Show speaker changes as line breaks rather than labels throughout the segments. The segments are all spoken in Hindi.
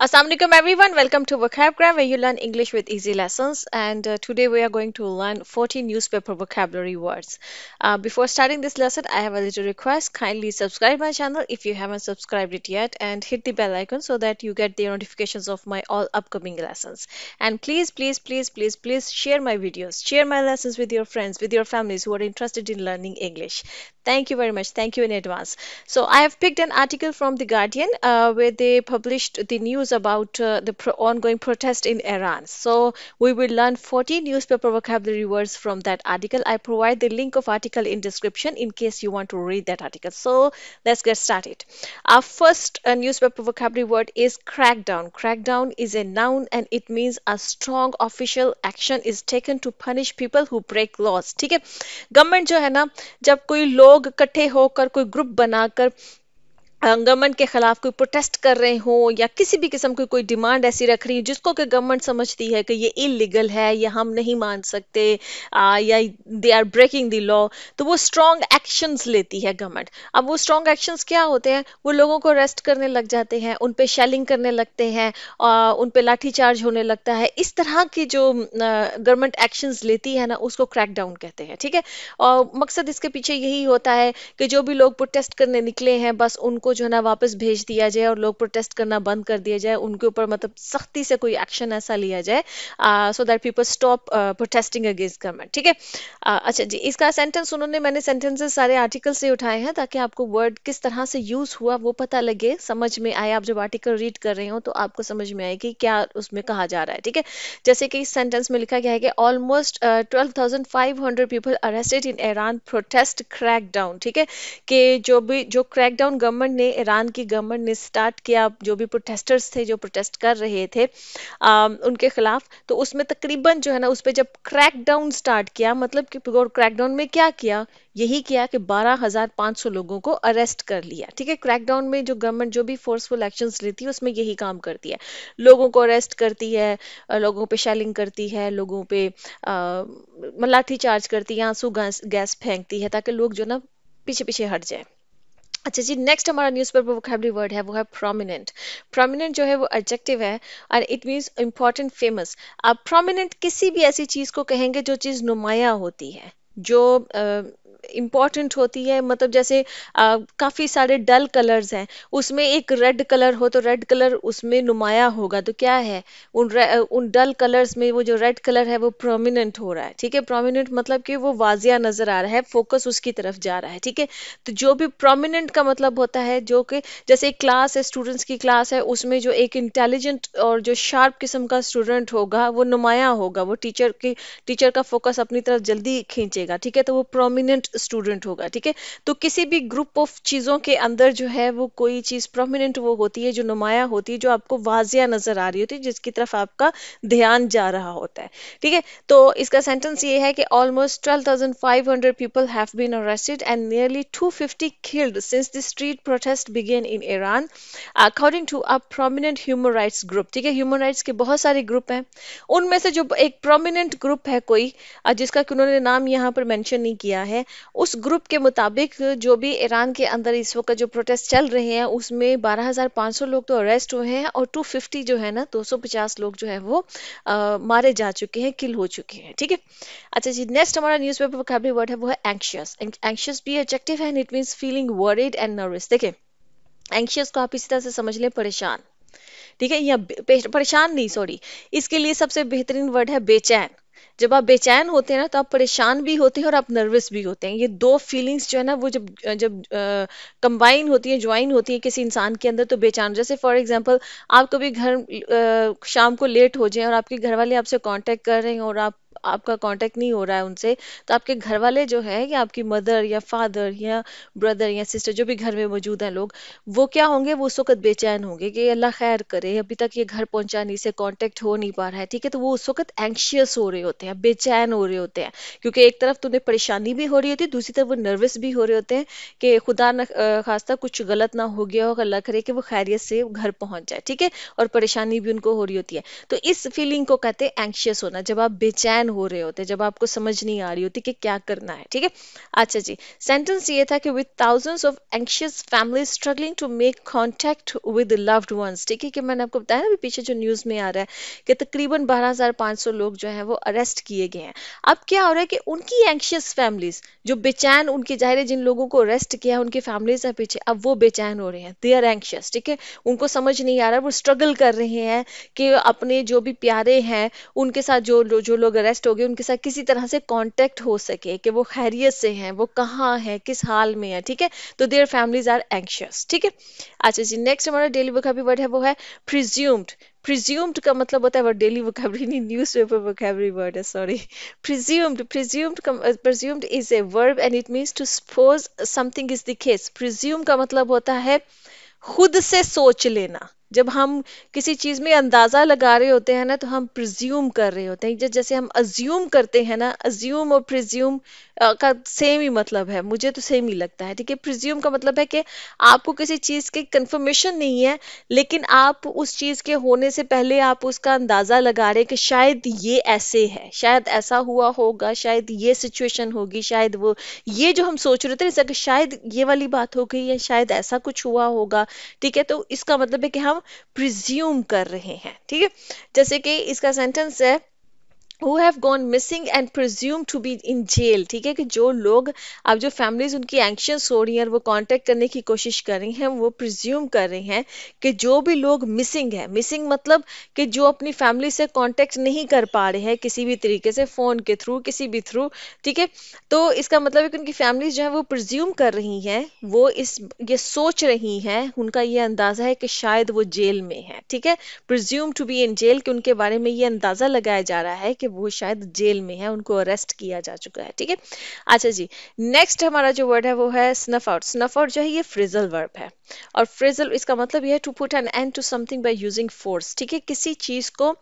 Assalamualaikum everyone welcome to vocabgraph where you learn English with easy lessons and uh, today we are going to learn 40 newspaper vocabulary words. Uh, before starting this lesson I have a little request kindly subscribe my channel if you haven't subscribed it yet and hit the bell icon so that you get the notifications of my all upcoming lessons and please please please please please share my videos share my lessons with your friends with your families who are interested in learning English. Thank you very much thank you in advance. So I have picked an article from The Guardian uh, where they published the news news about uh, the pro ongoing protest in Iran. So we will learn 40 newspaper vocabulary words from that article. I provide the link of article in description in case you want to read that article. So let's get started. Our first uh, newspaper vocabulary word is crackdown. Crackdown is a noun and it means a strong official action is taken to punish people who break laws. ठीक है Government जो है ना जब कोई लोग इकट्ठे होकर कोई ग्रुप बनाकर गवर्नमेंट के खिलाफ कोई प्रोटेस्ट कर रहे हो या किसी भी किस्म की कोई डिमांड ऐसी रख रही है जिसको कि गवर्नमेंट समझती है कि ये इलीगल है या हम नहीं मान सकते आ, या they are breaking the law तो वो स्ट्रॉन्ग एक्शंस लेती है गवर्नमेंट अब वो स्ट्रॉन्ग एक्शंस क्या होते हैं वो लोगों को अरेस्ट करने लग जाते हैं उन पर शेलिंग करने लगते हैं उन पर लाठीचार्ज होने लगता है इस तरह की जो गवर्नमेंट एक्शन लेती है ना उसको क्रैक डाउन कहते हैं ठीक है और मकसद इसके पीछे यही होता है कि जो भी लोग प्रोटेस्ट करने निकले हैं बस उनको को जो है ना वापस भेज दिया जाए और लोग प्रोटेस्ट करना बंद कर दिया जाए उनके ऊपर मतलब सख्ती से कोई एक्शन ऐसा लिया जाए so that people stop protesting against government ठीक है अच्छा जी इसका सेंटेंस उन्होंने मैंने सेंटेंसेस सारे आर्टिकल से उठाए हैं ताकि आपको वर्ड किस तरह से यूज हुआ वो पता लगे समझ में आए आप जब आर्टिकल रीड कर रहे हो तो आपको समझ में आए कि क्या उसमें कहा जा रहा है ठीक है जैसे कि इस सेंटेंस में लिखा गया है कि almost twelve thousand five hundred people arrested in Iran protest crackdown ठीक है कि जो भी जो क्रैक डाउन गवर्नमेंट ने ईरान की गवर्नमेंट ने स्टार्ट किया जो भी प्रोटेस्टर्स थे जो प्रोटेस्ट कर रहे थे आ, उनके खिलाफ तो उसमें तकरीबन जो है ना उस पर जब क्रैकडाउन स्टार्ट किया मतलब कि क्रैकडाउन में क्या किया यही किया कि 12,500 लोगों को अरेस्ट कर लिया ठीक है क्रैकडाउन में जो गवर्नमेंट जो भी फोर्सफुल एक्शंस लेती है उसमें यही काम करती है लोगों को अरेस्ट करती है लोगों पे शेलिंग करती है लोगों पे लाठी चार्ज करती है आंसू गैस फेंकती है ताकि लोग जो ना पीछे पीछे हट जाए अच्छा जी नेक्स्ट हमारा न्यूज पेपर वोकेबरी वर्ड है वो है प्रोमिनेंट प्रोमिनेंट जो है वो एडजेक्टिव है और इट मीन्स इम्पॉर्टेंट फेमस आप प्रोमिनेंट किसी भी ऐसी चीज को कहेंगे जो चीज नुमाया होती है जो इम्पॉर्टेंट होती है मतलब जैसे आ, काफ़ी सारे डल कलर्स हैं उसमें एक रेड कलर हो तो रेड कलर उसमें नुमाया होगा तो क्या है उन उन डल कलर्स में वो जो रेड कलर है वो प्रोमिनेंट हो रहा है ठीक है प्रोमिनेंट मतलब कि वो वाजिया नज़र आ रहा है फोकस उसकी तरफ जा रहा है ठीक है तो जो भी प्रोमिनेंट का मतलब होता है जो कि जैसे एक क्लास है स्टूडेंट्स की क्लास है उसमें जो एक इंटेलिजेंट और जो शार्प किस्म का स्टूडेंट होगा वो नुमाया होगा वो टीचर की टीचर का फोकस अपनी तरफ जल्दी खींचेगा ठीक है तो वो प्रोमिनेंट स्टूडेंट होगा ठीक है तो किसी भी ग्रुप ऑफ चीज़ों के अंदर जो है वो कोई चीज़ प्रोमिनेंट वो होती है जो नुमाया होती है जो आपको वाजिया नज़र आ रही होती है जिसकी तरफ आपका ध्यान जा रहा होता है ठीक है तो इसका सेंटेंस ये है कि almost twelve thousand five hundred people have been arrested and nearly two fifty killed since the street protest began in Iran according to a prominent human rights group ठीक है ह्यूमन राइट्स के बहुत सारे ग्रुप हैं उनमें से जो एक प्रोमिनेंट ग्रुप है कोई जिसका कि उन्होंने नाम यहाँ पर मैंशन नहीं किया है उस ग्रुप के मुताबिक जो भी ईरान के अंदर इस वक्त जो प्रोटेस्ट चल रहे हैं उसमें 12,500 लोग तो अरेस्ट हुए हैं और 250 जो है ना 250 लोग जो है वो आ, मारे जा चुके हैं किल हो चुके हैं ठीक है अच्छा जी नेक्स्ट हमारा न्यूज पेपर भी वर्ड है वो है एंक्शियस एंक्शियस भी एडजेक्टिव है it means feeling worried and nervous देखिए एंक्शियस को आप इसी तरह से समझ लें परेशान ठीक है या परेशान नहीं सॉरी इसके लिए सबसे बेहतरीन वर्ड है बेचैन जब आप बेचैन होते हैं ना तो आप परेशान भी होते हैं और आप नर्वस भी होते हैं ये दो फीलिंग्स जो है ना वो जब जब कंबाइन होती है ज्वाइन होती है किसी इंसान के अंदर तो बेचैन जैसे फॉर एग्जाम्पल आप कभी घर शाम को लेट हो जाए और आपके घर वाले आपसे कॉन्टेक्ट कर रहे हैं और आप आपका कांटेक्ट नहीं हो रहा है उनसे तो आपके घर वाले जो है या आपकी मदर या फादर या ब्रदर या सिस्टर जो भी घर में मौजूद हैं लोग वो क्या होंगे वो उस वक्त बेचैन होंगे कि अल्लाह खैर करे अभी तक ये घर पहुंचा नहीं से कांटेक्ट हो नहीं पा रहा है ठीक है तो वो उस वक्त एंक्शियस हो रहे होते हैं बेचैन हो रहे होते हैं क्योंकि एक तरफ तो उन्हें परेशानी भी हो रही होती है दूसरी तरफ वो नर्वस भी हो रहे होते हैं कि खुदा न खासा कुछ गलत ना हो गया हो अल्लाह करे कि वो खैरियत से घर पहुंच जाए ठीक है और परेशानी भी उनको हो रही होती है तो इस फीलिंग को कहते हैं एंक्शियस होना जब आप बेचैन परेशान हो रहे होते जब आपको समझ नहीं आ रही होती कि क्या करना है ठीक है अच्छा जी सेंटेंस ये था कि with thousands of anxious family struggling to make contact with loved ones ठीक है कि मैंने आपको बताया ना पीछे जो न्यूज में आ रहा है कि तकरीबन बारह लोग जो है वो अरेस्ट किए गए हैं अब क्या हो रहा है कि उनकी एंशियस फैमिलीज जो बेचैन उनकी जाहिर जिन लोगों को अरेस्ट किया है उनकी फैमिलीज है पीछे अब वो बेचैन हो रहे हैं दे आर एंशियस ठीक है उनको समझ नहीं आ रहा वो स्ट्रगल कर रहे हैं कि अपने जो भी प्यारे हैं उनके साथ जो जो लोग अरेस्ट हो गए उनके साथ किसी तरह से कांटेक्ट हो सके कि वो खैरियत से हैं वो कहाँ है किस हाल में है ठीक है तो देयर फैमिलीज आर एंक्शियस ठीक है अच्छा जी नेक्स्ट हमारा डेली वोकेबरी वर्ड है वो है प्रिज्यूम्ड प्रिज्यूम्ड का मतलब होता है वर्ड डेली वोकेबरी नहीं न्यूज पेपर वोकेबरी वर्ड है sorry presumed presumed presumed is a verb and it means to suppose something is the case presume का मतलब होता है खुद से सोच लेना जब हम किसी चीज़ में अंदाज़ा लगा रहे होते हैं ना तो हम प्रिज्यूम कर रहे होते हैं जैसे हम अज्यूम करते हैं ना अज्यूम और प्रिज्यूम का सेम ही मतलब है मुझे तो सेम ही लगता है ठीक है प्रिज्यूम का मतलब है कि आपको किसी चीज़ की कंफर्मेशन नहीं है लेकिन आप उस चीज़ के होने से पहले आप उसका अंदाज़ा लगा रहे हैं कि शायद ये ऐसे है शायद ऐसा हुआ होगा शायद ये सिचुएशन होगी शायद वो ये जो हम सोच रहे थे शायद ये वाली बात हो गई या शायद ऐसा कुछ हुआ होगा ठीक है तो इसका मतलब है कि हम प्रिज्यूम कर रहे हैं ठीक है जैसे कि इसका सेंटेंस है who have gone missing and presume to be in jail ठीक है कि जो लोग अब जो फैमिलीज उनकी एंक्शंस हो रही हैं वो कॉन्टेक्ट करने की कोशिश कर रही हैं वो प्रज्यूम कर रहे हैं कि जो भी लोग मिसिंग है मिसिंग मतलब कि जो अपनी फैमिली से कॉन्टेक्ट नहीं कर पा रहे हैं किसी भी तरीके से फ़ोन के थ्रू किसी भी थ्रू ठीक है तो इसका मतलब है कि उनकी फैमिलीज जो है वो प्रज्यूम कर रही हैं वो इस ये सोच रही हैं उनका ये अंदाज़ा है कि शायद वो जेल में है ठीक है presume to be in jail कि उनके बारे में ये अंदाज़ा लगाया जा रहा है कि कि वो शायद जेल में है उनको अरेस्ट किया जा चुका है ठीक है अच्छा जी नेक्स्ट हमारा जो वर्ड है वो है स्नफ आउट स्नफ आउट जो है ये फ्रिजल वर्ब है और फ्रेजल इसका मतलब यह है to put an end to something by using force ठीक है किसी चीज को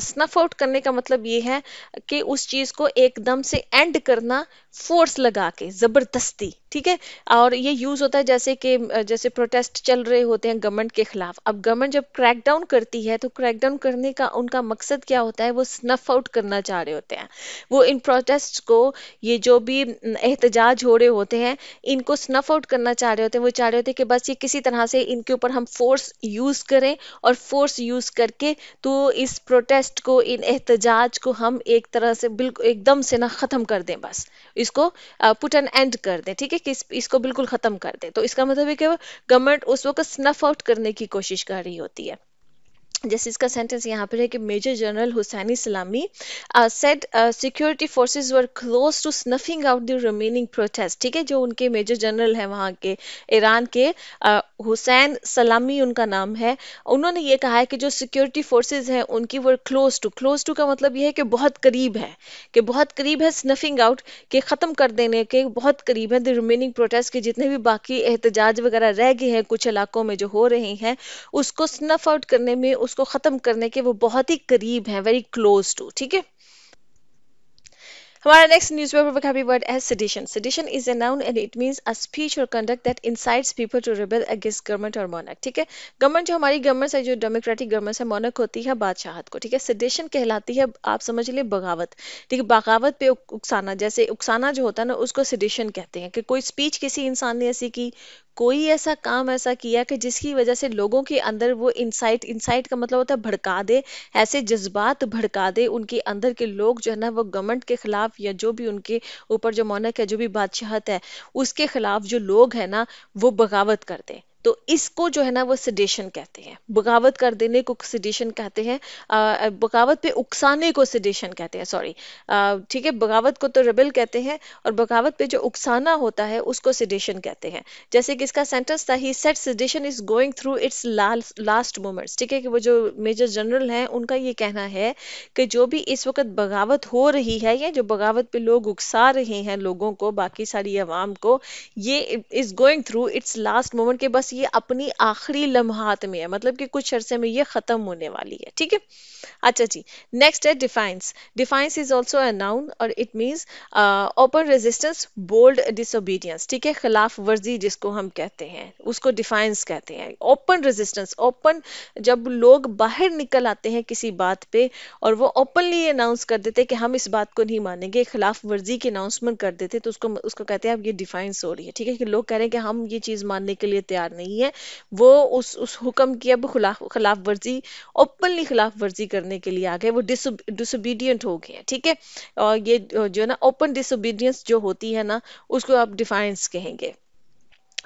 स्नफ uh, आउट करने का मतलब ये है कि उस चीज को एकदम से एंड करना फोर्स लगा के जबरदस्ती ठीक है और ये यूज होता है जैसे कि uh, जैसे प्रोटेस्ट चल रहे होते हैं गवर्नमेंट के खिलाफ अब गवर्नमेंट जब क्रैकडाउन करती है तो क्रैकडाउन करने का उनका मकसद क्या होता है वो स्नफ आउट करना चाह रहे होते हैं वो इन प्रोटेस्ट को ये जो भी uh, एहतजाज हो रहे होते हैं इनको स्नफ आउट करना चाह रहे होते हैं वो चाह रहे होते हैं कि बस ये किसी तरह से इनके ऊपर हम फोर्स यूज़ करें और फोर्स यूज़ करके तो इस प्रोटेस्ट को इन एहतजाज को हम एक तरह से बिल्कुल एकदम से ना ख़त्म कर दें बस इसको पुट एन एंड कर दें ठीक है कि इसको बिल्कुल ख़त्म कर दें तो इसका मतलब है कि गवर्नमेंट उस वक्त स्नफ आउट करने की कोशिश कर रही होती है जैसे इसका सेंटेंस यहाँ पर है कि major general Hosseini Salami said security forces were close to snuffing out the remaining protest ठीक है जो उनके मेजर जनरल हैं वहाँ के ईरान के हुसैन uh, सलामी उनका नाम है उन्होंने ये कहा है कि जो सिक्योरिटी फोर्सेज हैं उनकी were close to close to का मतलब यह है कि बहुत करीब है कि बहुत करीब है स्नफिंग आउट के ख़त्म कर देने के बहुत करीब है द रिमेनिंग प्रोटेस्ट के जितने भी बाकी एहतजाज वगैरह रह गए हैं कुछ इलाकों में जो हो रहे हैं उसको स्नफ आउट करने में उसको ख़त्म करने के वो बहुत ही करीब हैं वेरी क्लोज टू ठीक है हमारा नेक्स्ट न्यूज़पेपर वोकैबुलरी वर्ड है sedition sedition is a noun and it means a speech और conduct that incites people to rebel against government और मोनक ठीक है गवर्नमेंट जो हमारी गवर्नमेंट है जो डेमोक्रेटिक गवर्नमेंट है मोनक होती है बादशाहत को ठीक है सेडिशन कहलाती है आप समझ लिए बगावत ठीक है बगावत पे उकसाना जैसे उकसाना जो होता है ना उसको सिडिशन कहते हैं कि कोई स्पीच किसी इंसान ने ऐसी की कोई ऐसा काम ऐसा किया कि जिसकी वजह से लोगों के अंदर वो इंसाइट इंसाइट का मतलब होता है भड़का दे ऐसे जज्बात भड़का दे उनके अंदर के लोग जो है ना वो गवर्नमेंट के खिलाफ खिलाफ या जो भी उनके ऊपर जो मोनक है जो भी बादशाहत है उसके खिलाफ जो लोग हैं ना वो बगावत करते हैं तो इसको जो है ना वो सडेशन कहते हैं बगावत कर देने को सडेशन कहते हैं बगावत पे उकसाने को सडेशन कहते हैं सॉरी ठीक है बगावत को तो रबल कहते हैं और बगावत पे जो उकसाना होता है उसको सडेशन कहते हैं जैसे कि इसका सेंटेंस था he said sedition is going through its last moments ठीक है कि वो जो मेजर जनरल हैं उनका ये कहना है कि जो भी इस वक्त बगावत हो रही है या जो बगावत पे लोग उकसा रहे हैं लोगों को बाकी सारी आवाम को ये is going through its last moment के बस ये अपनी आखिरी लम्हात में है मतलब कि कुछ अरसे में ये खत्म होने वाली है ठीक है अच्छा जी नेक्स्ट है defiance defiance is also a noun और it means open resistance bold disobedience ठीक है खिलाफ वर्जी जिसको हम कहते हैं उसको डिफाइंस कहते हैं ओपन रेजिस्टेंस ओपन जब लोग बाहर निकल आते हैं किसी बात पे और वो ओपनली अनाउंस कर देते कि हम इस बात को नहीं मानेंगे खिलाफ वर्जी की अनाउंसमेंट कर देते तो उसको उसको कहते हैं अब ये डिफाइंस हो रही है ठीक है कि लोग कह रहे हैं कि हम ये चीज़ मानने के लिए तैयार नहीं नहीं है वो उस उस हुक्म की अब खिलाफ खिलाफ वर्जी ओपनली खिलाफ वर्जी करने के लिए आ गए वो डिसोबीडियंट हो गए ठीक है और ये जो है ना ओपन डिसोबीडियंस जो होती है ना उसको आप डिफाइंस कहेंगे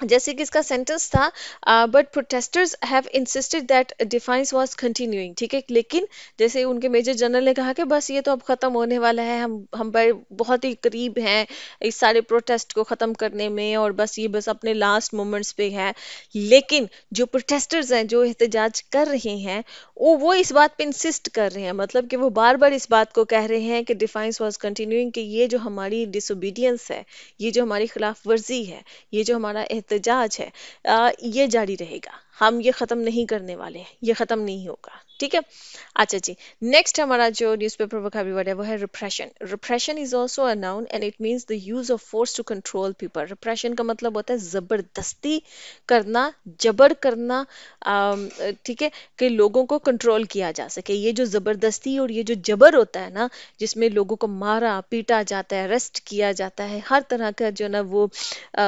जैसे कि इसका सेंटेंस था but protesters have insisted that defiance was continuing ठीक है लेकिन जैसे उनके मेजर जनरल ने कहा कि बस ये तो अब ख़त्म होने वाला है हम हम बहुत ही करीब हैं इस सारे प्रोटेस्ट को ख़त्म करने में और बस ये बस अपने लास्ट मोमेंट्स पे है लेकिन जो प्रोटेस्टर्स हैं जो एहतजाज कर रहे हैं वो वो इस बात पर इंसिस्ट कर रहे हैं मतलब कि वो बार बार इस बात को कह रहे हैं कि डिफाइंस वॉज कंटिन्यूइंग कि ये जो हमारी डिसोबीडियंस है ये जो हमारी खिलाफ वर्जी है ये जो हमारा एहत एहतजाज है आ, ये जारी रहेगा हम ये ख़त्म नहीं करने वाले हैं ये ख़त्म नहीं होगा ठीक है अच्छा जी नेक्स्ट हमारा जो न्यूज़पेपर पेपर वर्ड है वो है repression repression is also a noun and it mean the use of force to control people repression का मतलब होता है जबरदस्ती करना जबर करना ठीक है कि लोगों को कंट्रोल किया जा सके ये जो जबरदस्ती और ये जो जबर होता है ना जिसमें लोगों को मारा पीटा जाता है अरेस्ट किया जाता है हर तरह का जो ना वो आ,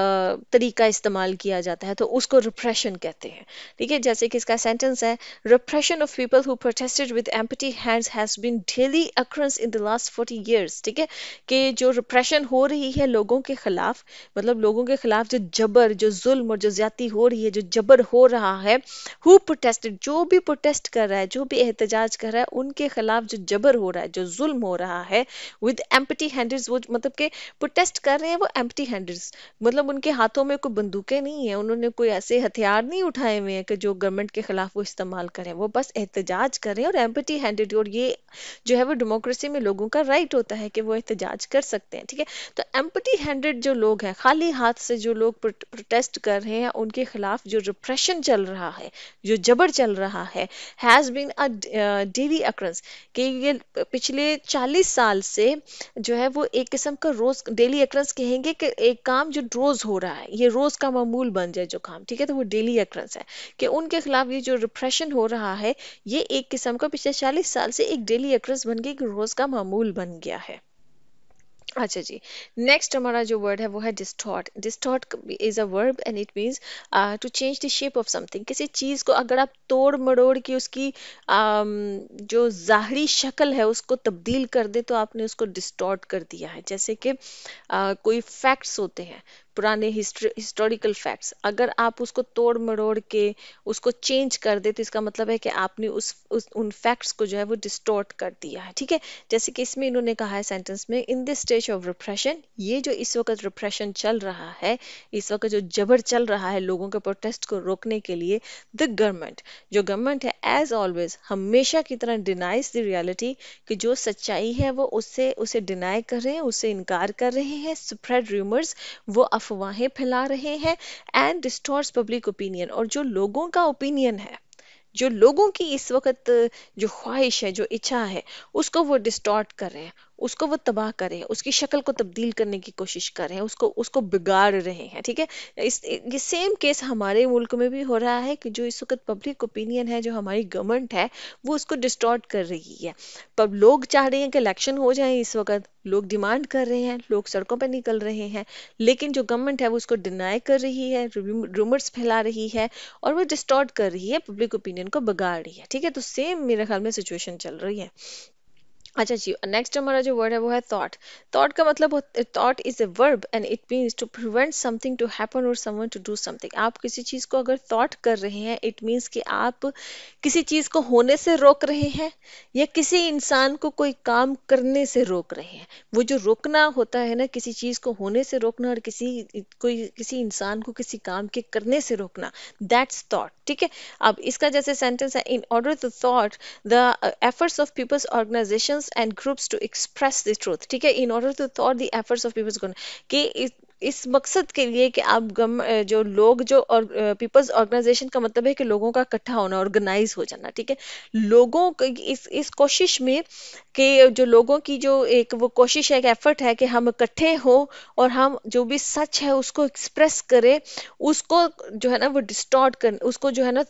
तरीका इस्तेमाल किया जाता है तो उसको रिप्रेशन कहते हैं ठीक है जैसे कि इसका सेंटेंस है repression of people people who protested with empty hands has been daily occurrence in the last forty years ठीक है कि जो रिप्रेशन हो रही है लोगों के खिलाफ मतलब लोगों के खिलाफ जो जबर जो जुल्म और जो ज्यादा हो रही है जो जबर हो रहा है हु प्रोटेस्टेड जो भी प्रोटेस्ट कर रहा है जो भी एहतजाज कर रहा है उनके खिलाफ जो जबर हो रहा है जो जुल्म हो रहा है विद एम्पटी हैंडल्स वो मतलब के प्रोटेस्ट कर रहे हैं वो एम्पटी हैंडल्स मतलब उनके हाथों में कोई बंदूकें नहीं है उन्होंने कोई ऐसे हथियार नहीं उठाए हुए हैं कि जो गवर्नमेंट के खिलाफ वो इस्तेमाल करें वो बस एहतजाज एहतजाज करें और एम्पटी हैंडेड और ये जो है वो डेमोक्रेसी में लोगों का राइट होता है कि वो एहतजाज कर सकते हैं ठीक है तो एम्पटी हैंडेड जो लोग हैं खाली हाथ से जो लोग प्रोटेस्ट कर रहे हैं उनके खिलाफ जो रिप्रेशन चल रहा है जो जबर चल रहा है has been a daily occurrence कि ये पिछले चालीस साल से जो है वो एक किस्म का रोज डेली अक्रंस कहेंगे कि एक काम जो रोज हो रहा है ये रोज का मामूल बन जाए जो काम ठीक है तो वो डेली अक्रंस है कि उनके खिलाफ ये जो रिप्रेशन हो रहा है ये एक किस्म का पिछले चालीस साल से एक डेली अक्रस बन गया एक रोज का मामूल बन गया है अच्छा जी नेक्स्ट हमारा जो वर्ड है वो है distort distort is a verb and it means to change the shape of something किसी चीज़ को अगर आप तोड़ मड़ोड़ के उसकी um, जो ज़ाहरी शक्ल है उसको तब्दील कर दे तो आपने उसको डिस्टॉट कर दिया है जैसे कि uh, कोई फैक्ट्स होते हैं पुराने हिस्टोरिकल फैक्ट्स अगर आप उसको तोड़ मरोड़ के उसको चेंज कर दे तो इसका मतलब है कि आपने उस, उस उन फैक्ट्स को जो है वो डिस्टोर्ट कर दिया है ठीक है जैसे कि इसमें इन्होंने कहा है सेंटेंस में in this stage of repression ये जो इस वक्त रिप्रेशन चल रहा है इस वक्त जो जबर चल रहा है लोगों के प्रोटेस्ट को रोकने के लिए द गवर्नमेंट जो गवर्नमेंट है एज ऑलवेज हमेशा की तरह डिनाइज द रियलिटी कि जो सच्चाई है वो उससे उसे डिनाई कर रहे हैं उसे इनकार कर रहे हैं स्प्रेड र्यूमर्स वो अफवाहें फैला रहे हैं एंड डिस्टोर्स पब्लिक ओपिनियन और जो लोगों का ओपिनियन है जो लोगों की इस वक्त जो ख्वाहिश है जो इच्छा है उसको वो डिस्टॉर्ट कर रहे हैं उसको वो तबाह कर रहे हैं उसकी शक्ल को तब्दील करने की कोशिश कर रहे हैं उसको उसको बिगाड़ रहे हैं ठीक है इस ये सेम केस हमारे मुल्क में भी हो रहा है कि जो इस वक्त पब्लिक ओपिनियन है जो हमारी गवर्नमेंट है वो उसको डिस्टॉर्ट कर रही है पर लोग चाह रहे हैं कि इलेक्शन हो जाए इस वक्त लोग डिमांड कर रहे हैं लोग सड़कों पर निकल रहे हैं लेकिन जो गवर्नमेंट है वो उसको डिनाई कर रही है रूमर्स फैला रही है और वो डिस्टॉर्ट कर रही है पब्लिक ओपिनियन को बिगाड़ रही है ठीक है तो सेम मेरे ख्याल में सिचुएशन चल रही है अच्छा जी नेक्स्ट हमारा जो वर्ड है वो है थॉट थॉट का मतलब thought is a verb and it means to prevent something to happen और समवन टू डू समथिंग आप किसी चीज़ को अगर थॉट कर रहे हैं इट मीन्स कि आप किसी चीज़ को होने से रोक रहे हैं या किसी इंसान को कोई काम करने से रोक रहे हैं वो जो रोकना होता है ना किसी चीज़ को होने से रोकना और किसी कोई किसी इंसान को किसी काम के करने से रोकना दैट्स थॉट ठीक है अब इसका जैसे सेंटेंस है इन ऑर्डर टू थॉट the efforts of peoples organization and groups to express the truth in order to thwart the efforts of people's कि इस मकसद के लिए कि आप गम जो लोग जो और पीपल्स ऑर्गेनाइजेशन का मतलब है कि लोगों का इकट्ठा होना ऑर्गेनाइज हो जाना ठीक है लोगों इस इस कोशिश में कि जो लोगों की जो एक वो कोशिश है एक एफर्ट है कि हम इकट्ठे हो और हम जो भी सच है उसको एक्सप्रेस करें उसको जो है ना वो डिस्टॉर्ट कर उसको जो है ना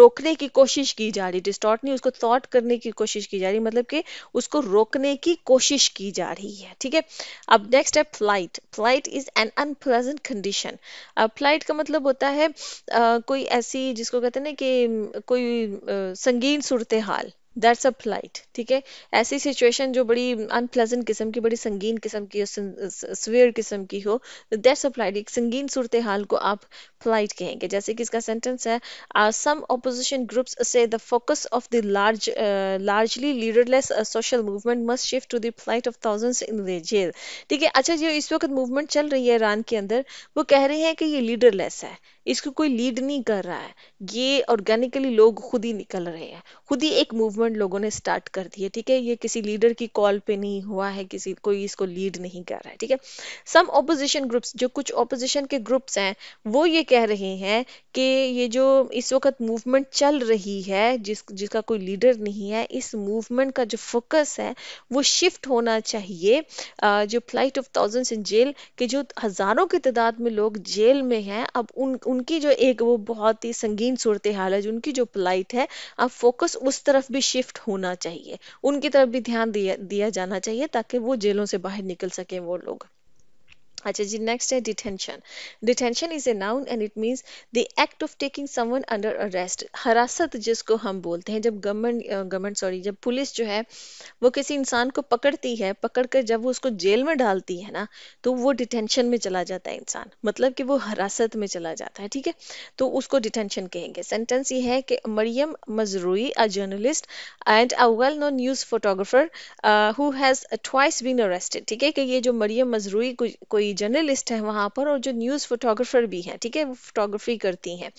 रोकने की कोशिश की जा रही डिस्टॉर्ट नहीं उसको थॉट करने की कोशिश की जा रही मतलब कि उसको रोकने की कोशिश की जा रही है ठीक है अब नेक्स्ट है plight plight is an unpleasant condition applied का मतलब होता है uh, कोई ऐसी जिसको कहते हैं ना कि कोई uh, संगीन सूरत हाल दैट्स अ फ्लाइट ठीक है ऐसी सिचुएशन जो बड़ी अनप्लेजेंट किस्म की बड़ी संगीन किस्म की स्वेयर किस्म की हो दैट्स अ फ्लाइट एक संगीन सूरत हाल को आप फ्लाइट कहेंगे जैसे कि इसका सेंटेंस है some opposition groups say the focus of the large largely leaderless social movement must shift to the plight of thousands in the jail ठीक है अच्छा जो इस वक्त मूवमेंट चल रही है ईरान के अंदर वो कह रहे हैं कि ये लीडरलेस है इसको कोई लीड नहीं कर रहा है ये ऑर्गेनिकली लोग खुद ही निकल रहे हैं खुद ही एक मूवमेंट मूवमेंट लोगों ने स्टार्ट कर दी है ठीक है ये किसी लीडर की कॉल पे नहीं हुआ है किसी कोई इसको लीड नहीं कर रहा है ठीक है सम ऑपोजिशन ग्रुप्स जो कुछ ऑपोजिशन के ग्रुप्स हैं वो ये कह रहे हैं कि ये जो इस वक्त मूवमेंट चल रही है जिस जिसका कोई लीडर नहीं है इस मूवमेंट का जो फोकस है वो शिफ्ट होना चाहिए जो plight of thousands in jail के जो हज़ारों की तादाद में लोग जेल में हैं अब उन उनकी जो एक वो बहुत ही संगीन सूरत हाल है जो उनकी जो फ्लाइट है अब फोकस उस तरफ भी शिफ्ट होना चाहिए उनकी तरफ भी ध्यान दिया दिया जाना चाहिए ताकि वो जेलों से बाहर निकल सकें वो लोग अच्छा जी नेक्स्ट है detention detention is a noun and it means the act of taking someone under arrest हरासत जिसको हम बोलते हैं जब गवर्नमेंट गवर्नमेंट सॉरी जब पुलिस जो है वो किसी इंसान को पकड़ती है पकड़ कर जब वो उसको जेल में डालती है ना तो वो डिटेंशन में चला जाता है इंसान मतलब कि वो हरासत में चला जाता है ठीक है तो उसको डिटेंशन कहेंगे सेंटेंस ये है कि Mariam Mazrouei a journalist and a well known news photographer who has twice been arrested ठीक है कि ये जो मरियम मजरूई कोई की जर्नलिस्ट है वहाँ पर और जो न्यूज़ फोटोग्राफर भी हैं ठीक है वो फोटोग्राफी करती हैं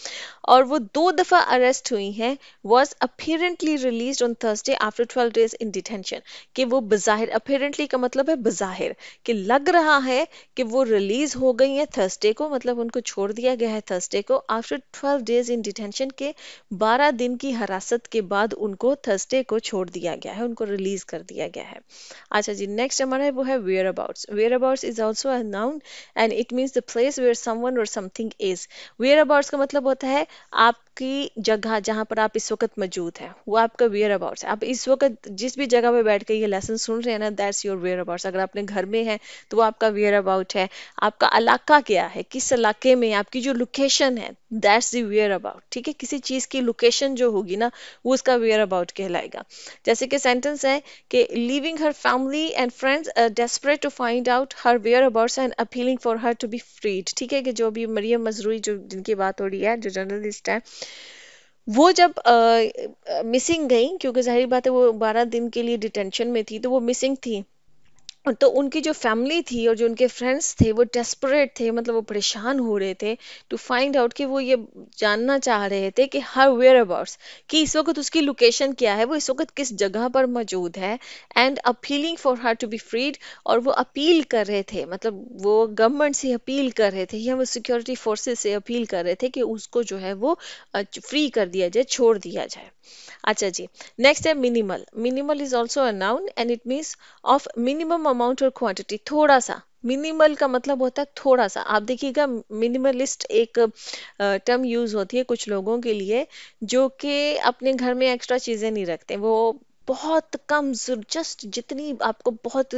और वो दो दफ़ा अरेस्ट हुई हैं was apparently release on Thursday after twelve days in detention कि वो बज़ाहिर अपेरेंटली का मतलब है बज़ाहिर कि लग रहा है कि वो रिलीज़ हो गई हैं थर्सडे को मतलब उनको छोड़ दिया गया है थर्सडे को after twelve days in detention के बारह दिन की हिरासत के बाद उनको थर्सडे को छोड़ दिया गया है उनको रिलीज़ कर दिया गया है अच्छा जी नेक्स्ट हमारा है वो है whereabouts whereabouts is also a around and it means the place where someone और समथिंग इज वेयर अबाउट्स का मतलब होता है आपकी जगह जहाँ पर आप इस वक्त मौजूद है वो आपका वेयर अबाउट्स है आप इस वक्त जिस भी जगह पर बैठ के ये लेसन सुन रहे हैं ना दैट्स योर वेयर अबाउट्स अगर आपने घर में है तो वो आपका वेयर अबाउट है आपका इलाका क्या है किस इलाके में आपकी जो लोकेशन है दैट्स द वेयर अबाउट ठीक है किसी चीज़ की लोकेशन जो होगी ना वो उसका वेयर अबाउट कहलाएगा जैसे कि सेंटेंस है कि living her family and friends desperate to find out her whereabouts and appealing for her to be freed ठीक है कि जो भी मरियम मजरूई जो जिनकी बात हो रही है जो जर्नलिस्ट है वो जब मिसिंग गई क्योंकि जाहिर बात है वो बारह दिन के लिए डिटेंशन में थी तो वो मिसिंग थी तो उनकी जो फैमिली थी और जो उनके फ्रेंड्स थे वो डेस्परेट थे मतलब वो परेशान हो रहे थे टू फाइंड आउट कि वो ये जानना चाह रहे थे कि हर वेयर अबाउट्स कि इस वक्त उसकी लोकेशन क्या है वो इस वक्त किस जगह पर मौजूद है and appealing for her to be freed और वो अपील कर रहे थे मतलब वो गवर्नमेंट से अपील कर रहे थे या वो सिक्योरिटी फोर्सेज से अपील कर रहे थे कि उसको जो है वो फ्री कर दिया जाए छोड़ दिया जाए अच्छा जी नेक्स्ट है minimal minimal is also a noun and it means of minimum amount और क्वांटिटी थोड़ा सा मिनिमल का मतलब होता है थोड़ा सा आप देखिएगा मिनिमलिस्ट एक टर्म यूज होती है कुछ लोगों के लिए जो कि अपने घर में एक्स्ट्रा चीजें नहीं रखते वो बहुत कम जस्ट जितनी आपको बहुत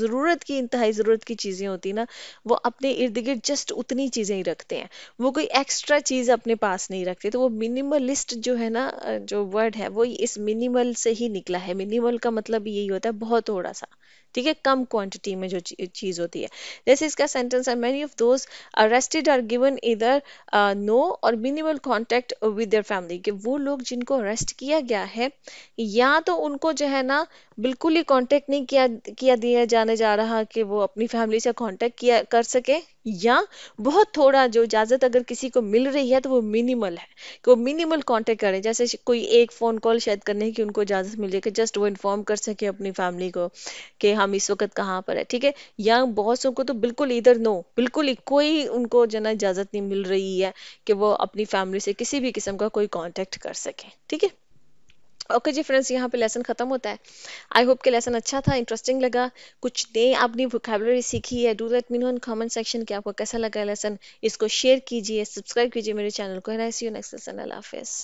ज़रूरत की इंतहाई ज़रूरत की चीज़ें होती ना वो अपने इर्द गिर्द जस्ट उतनी चीज़ें ही रखते हैं वो कोई एक्स्ट्रा चीज़ अपने पास नहीं रखते तो वो मिनिमलिस्ट जो है ना जो वर्ड है वो इस मिनिमल से ही निकला है मिनिमल का मतलब यही होता है बहुत थोड़ा सा ठीक है कम क्वांटिटी में जो चीज़ होती है जैसे इसका सेंटेंस है many of those arrested are given either no और minimal contact with their family कि वो लोग जिनको अरेस्ट किया गया है या तो उनको जो है ना बिल्कुल ही कॉन्टेक्ट नहीं किया किया दिया जाने जा रहा कि वो अपनी फैमिली से कॉन्टेक्ट किया कर सके या बहुत थोड़ा जो इजाज़त अगर किसी को मिल रही है तो वो मिनिमल है कि वो मिनिमल कांटेक्ट करें जैसे कोई एक फ़ोन कॉल शायद करने की उनको इजाज़त मिल जाए कि जस्ट वो इन्फॉर्म कर सके अपनी फैमिली को कि हम इस वक्त कहाँ पर है ठीक है या बहुत सो को तो बिल्कुल इधर नो बिल्कुल कोई उनको जो ना इजाज़त नहीं मिल रही है कि वो अपनी फैमिली से किसी भी किस्म का कोई कॉन्टेक्ट कर सके ठीक है ओके जी फ्रेंड्स यहाँ पे लेसन खत्म होता है आई होप के लेसन अच्छा था इंटरेस्टिंग लगा कुछ नई आपने वोकेबलरी सीखी है do let me know in comment section कि आपको कैसा लगा लेसन इसको शेयर कीजिए सब्सक्राइब कीजिए मेरे चैनल को है सी यू नेक्स्ट लेसन अल्लाह हाफिज़